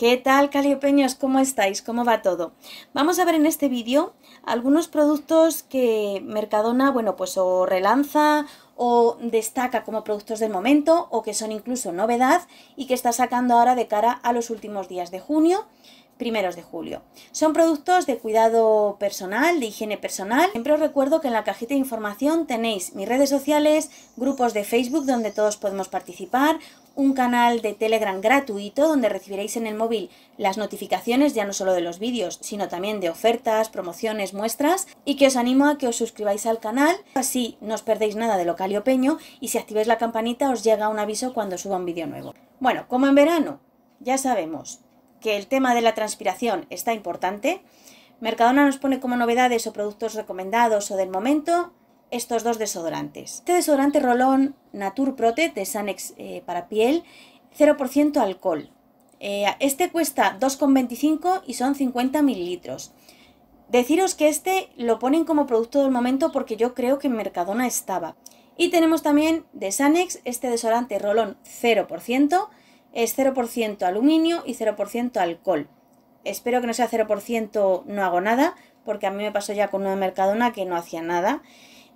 ¿Qué tal caliopeños? ¿Cómo estáis? ¿Cómo va todo? Vamos a ver en este vídeo algunos productos que Mercadona, bueno, pues o relanza o destaca como productos del momento o que son incluso novedad y que está sacando ahora de cara a los últimos días de junio primeros de julio. Son productos de cuidado personal, de higiene personal. Siempre os recuerdo que en la cajita de información tenéis mis redes sociales, grupos de Facebook donde todos podemos participar, un canal de Telegram gratuito donde recibiréis en el móvil las notificaciones ya no solo de los vídeos, sino también de ofertas, promociones, muestras y que os animo a que os suscribáis al canal, así no os perdéis nada de lo caliopeño y si activáis la campanita os llega un aviso cuando suba un vídeo nuevo. Bueno, como en verano, ya sabemos, que el tema de la transpiración está importante. Mercadona nos pone como novedades o productos recomendados o del momento estos dos desodorantes. Este desodorante rolón Natur Prote de Sanex eh, para piel, 0% alcohol. Eh, este cuesta 2,25 y son 50 mililitros. Deciros que este lo ponen como producto del momento porque yo creo que en Mercadona estaba. Y tenemos también de Sanex este desodorante rolón 0%, es 0% aluminio y 0% alcohol. Espero que no sea 0% no hago nada, porque a mí me pasó ya con una mercadona que no hacía nada.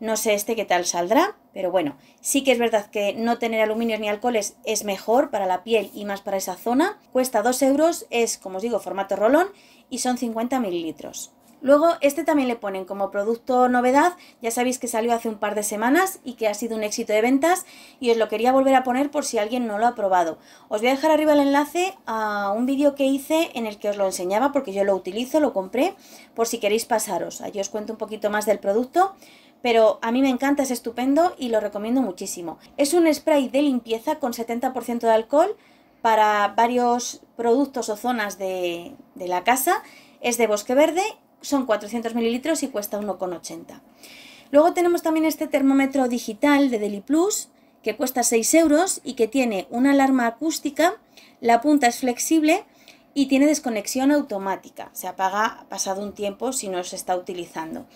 No sé este qué tal saldrá, pero bueno, sí que es verdad que no tener aluminios ni alcoholes es mejor para la piel y más para esa zona. Cuesta 2 euros, es como os digo formato rolón y son 50 mililitros. Luego, este también le ponen como producto novedad, ya sabéis que salió hace un par de semanas y que ha sido un éxito de ventas y os lo quería volver a poner por si alguien no lo ha probado. Os voy a dejar arriba el enlace a un vídeo que hice en el que os lo enseñaba porque yo lo utilizo, lo compré, por si queréis pasaros. Allí os cuento un poquito más del producto, pero a mí me encanta, es estupendo y lo recomiendo muchísimo. Es un spray de limpieza con 70% de alcohol para varios productos o zonas de, de la casa. Es de bosque verde son 400 mililitros y cuesta 1,80. Luego tenemos también este termómetro digital de Deli Plus, que cuesta 6 euros y que tiene una alarma acústica, la punta es flexible y tiene desconexión automática. Se apaga pasado un tiempo si no se está utilizando.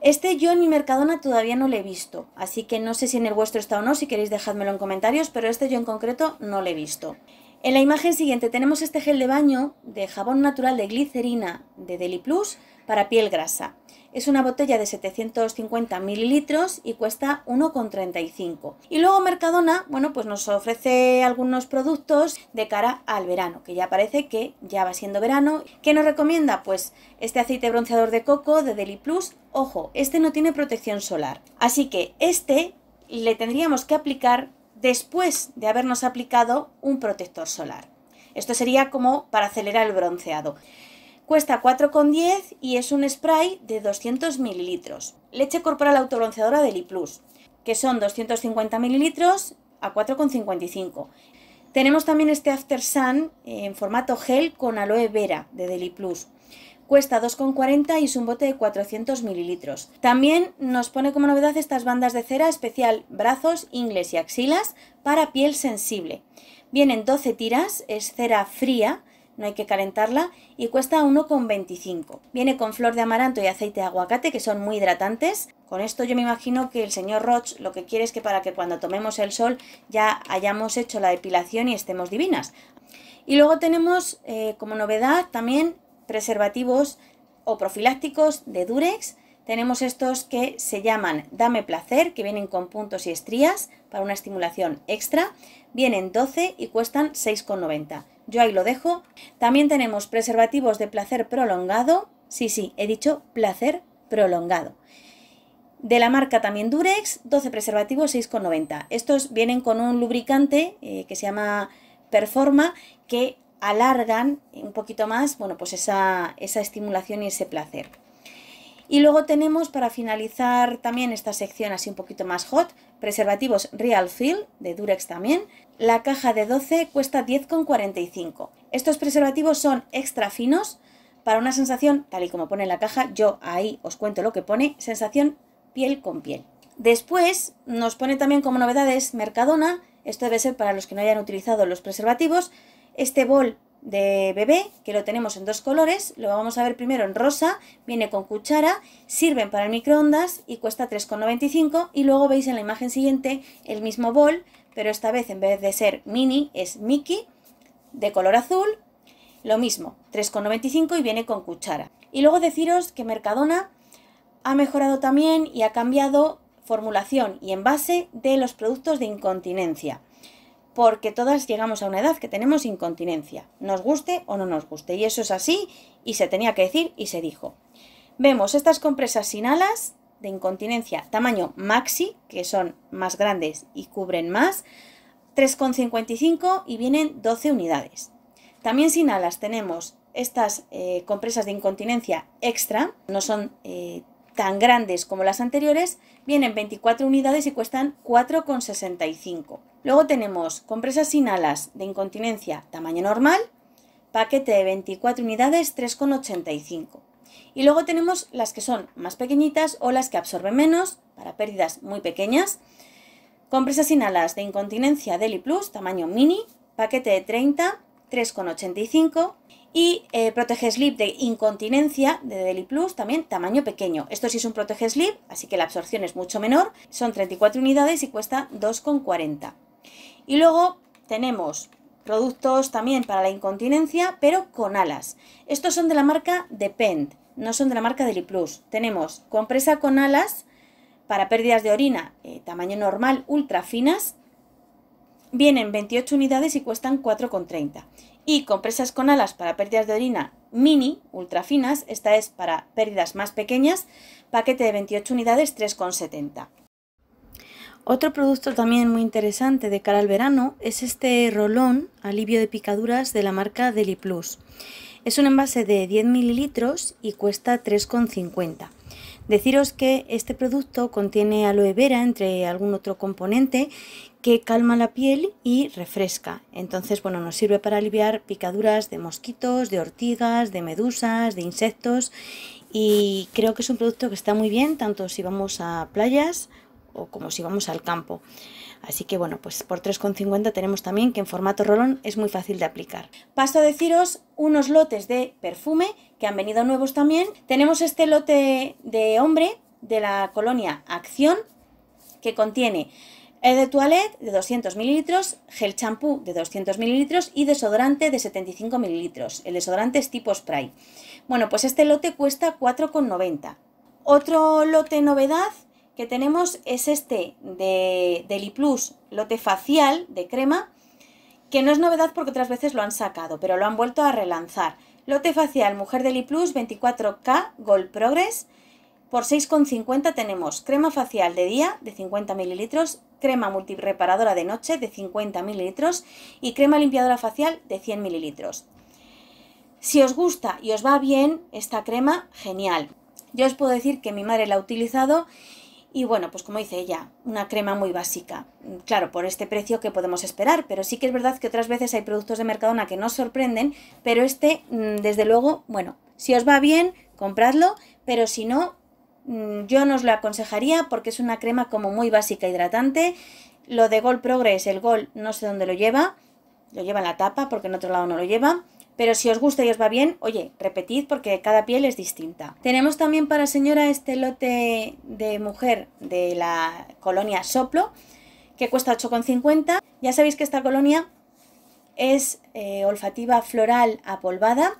Este yo en mi Mercadona todavía no lo he visto, así que no sé si en el vuestro está o no, si queréis dejádmelo en comentarios, pero este yo en concreto no lo he visto. En la imagen siguiente tenemos este gel de baño de jabón natural de glicerina de Deli Plus, para piel grasa. Es una botella de 750 mililitros y cuesta 1,35. Y luego Mercadona, bueno, pues nos ofrece algunos productos de cara al verano, que ya parece que ya va siendo verano. ¿Qué nos recomienda? Pues este aceite bronceador de coco de Deli Plus. Ojo, este no tiene protección solar. Así que este le tendríamos que aplicar después de habernos aplicado un protector solar. Esto sería como para acelerar el bronceado. Cuesta 4,10 y es un spray de 200 mililitros. Leche corporal autobronceadora Deli Plus, que son 250 mililitros a 4,55. Tenemos también este After Sun en formato gel con aloe vera de Deli Plus. Cuesta 2,40 y es un bote de 400 mililitros. También nos pone como novedad estas bandas de cera especial brazos, ingles y axilas para piel sensible. Vienen 12 tiras, es cera fría no hay que calentarla, y cuesta 1,25. Viene con flor de amaranto y aceite de aguacate, que son muy hidratantes. Con esto yo me imagino que el señor Roch lo que quiere es que para que cuando tomemos el sol ya hayamos hecho la depilación y estemos divinas. Y luego tenemos eh, como novedad también preservativos o profilácticos de Durex tenemos estos que se llaman Dame Placer, que vienen con puntos y estrías para una estimulación extra. Vienen 12 y cuestan 6,90. Yo ahí lo dejo. También tenemos preservativos de placer prolongado. Sí, sí, he dicho placer prolongado. De la marca también Durex, 12 preservativos, 6,90. Estos vienen con un lubricante eh, que se llama Performa, que alargan un poquito más, bueno, pues esa estimulación y ese placer. Y luego tenemos para finalizar también esta sección así un poquito más hot, preservativos Real Feel de Durex también. La caja de 12 cuesta 10,45. Estos preservativos son extra finos para una sensación, tal y como pone la caja, yo ahí os cuento lo que pone, sensación piel con piel. Después nos pone también como novedades Mercadona, esto debe ser para los que no hayan utilizado los preservativos, este bol de bebé, que lo tenemos en dos colores, lo vamos a ver primero en rosa, viene con cuchara, sirven para el microondas y cuesta 3,95 y luego veis en la imagen siguiente el mismo bol, pero esta vez en vez de ser mini es Mickey, de color azul, lo mismo, 3,95 y viene con cuchara. Y luego deciros que Mercadona ha mejorado también y ha cambiado formulación y envase de los productos de incontinencia porque todas llegamos a una edad que tenemos incontinencia, nos guste o no nos guste. Y eso es así y se tenía que decir y se dijo. Vemos estas compresas sin alas de incontinencia tamaño maxi, que son más grandes y cubren más, 3,55 y vienen 12 unidades. También sin alas tenemos estas eh, compresas de incontinencia extra, no son eh, tan grandes como las anteriores, vienen 24 unidades y cuestan 4,65. Luego tenemos compresas sin alas de incontinencia tamaño normal, paquete de 24 unidades 3,85. Y luego tenemos las que son más pequeñitas o las que absorben menos para pérdidas muy pequeñas. Compresas sin alas de incontinencia Deli Plus tamaño mini, paquete de 30, 3,85 y eh, protege slip de incontinencia de Deli Plus también tamaño pequeño. Esto sí es un protege slip, así que la absorción es mucho menor, son 34 unidades y cuesta 2,40. Y luego tenemos productos también para la incontinencia, pero con alas. Estos son de la marca Depend, no son de la marca Deliplus. Tenemos compresa con alas para pérdidas de orina, eh, tamaño normal, ultra finas. Vienen 28 unidades y cuestan 4,30. Y compresas con alas para pérdidas de orina mini, ultra finas, esta es para pérdidas más pequeñas, paquete de 28 unidades, 3,70. Otro producto también muy interesante de cara al verano es este rolón alivio de picaduras de la marca Deli Plus. Es un envase de 10 mililitros y cuesta 3,50. Deciros que este producto contiene aloe vera entre algún otro componente que calma la piel y refresca. Entonces, bueno, nos sirve para aliviar picaduras de mosquitos, de ortigas, de medusas, de insectos y creo que es un producto que está muy bien tanto si vamos a playas o como si vamos al campo. Así que bueno, pues por 3,50 tenemos también que en formato rolón es muy fácil de aplicar. Paso a deciros unos lotes de perfume que han venido nuevos también. Tenemos este lote de hombre de la colonia Acción que contiene el de toilette de 200 mililitros, gel champú de 200 mililitros y desodorante de 75 mililitros. El desodorante es tipo spray. Bueno, pues este lote cuesta 4,90. Otro lote novedad que tenemos es este de, Deli Plus lote facial de crema, que no es novedad porque otras veces lo han sacado, pero lo han vuelto a relanzar. Lote facial Mujer Deli Plus 24K Gold Progress. Por 6,50 tenemos crema facial de día de 50 ml, crema multireparadora de noche de 50 ml y crema limpiadora facial de 100 ml. Si os gusta y os va bien esta crema, genial. Yo os puedo decir que mi madre la ha utilizado y bueno, pues como dice ella, una crema muy básica. Mm, claro, por este precio que podemos esperar, pero sí que es verdad que otras veces hay productos de Mercadona que nos sorprenden, pero este, mm, desde luego, bueno, si os va bien, compradlo, pero si no, mm, yo no os lo aconsejaría porque es una crema como muy básica hidratante. Lo de Gold Progress, el Gold, no sé dónde lo lleva, lo lleva en la tapa porque en otro lado no lo lleva. Pero si os gusta y os va bien, oye, repetid porque cada piel es distinta. Tenemos también para señora este lote de mujer de la colonia Soplo, que cuesta 8,50. Ya sabéis que esta colonia es eh, olfativa floral apolvada.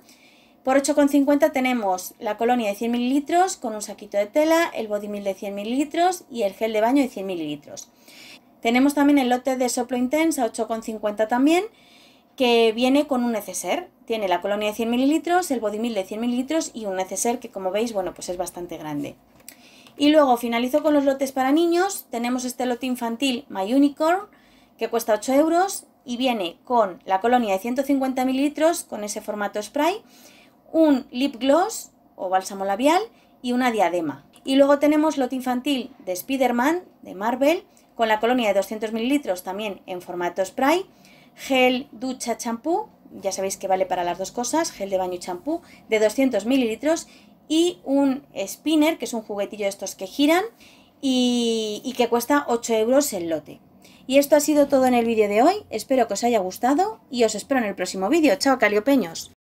Por 8,50 tenemos la colonia de 100 ml con un saquito de tela, el milk de 100 ml y el gel de baño de 100 mililitros. Tenemos también el lote de soplo intensa 8,50 también, que viene con un neceser. Tiene la colonia de 100 mililitros, el body meal de 100 mililitros y un neceser que como veis, bueno, pues es bastante grande. Y luego finalizo con los lotes para niños. Tenemos este lote infantil My Unicorn que cuesta 8 euros y viene con la colonia de 150 mililitros con ese formato spray, un lip gloss o bálsamo labial y una diadema. Y luego tenemos lote infantil de Spider-Man de Marvel con la colonia de 200 mililitros también en formato spray, gel, ducha, champú ya sabéis que vale para las dos cosas, gel de baño y champú, de 200 mililitros y un spinner, que es un juguetillo de estos que giran y, y que cuesta 8 euros el lote. Y esto ha sido todo en el vídeo de hoy, espero que os haya gustado y os espero en el próximo vídeo. ¡Chao, caliopeños!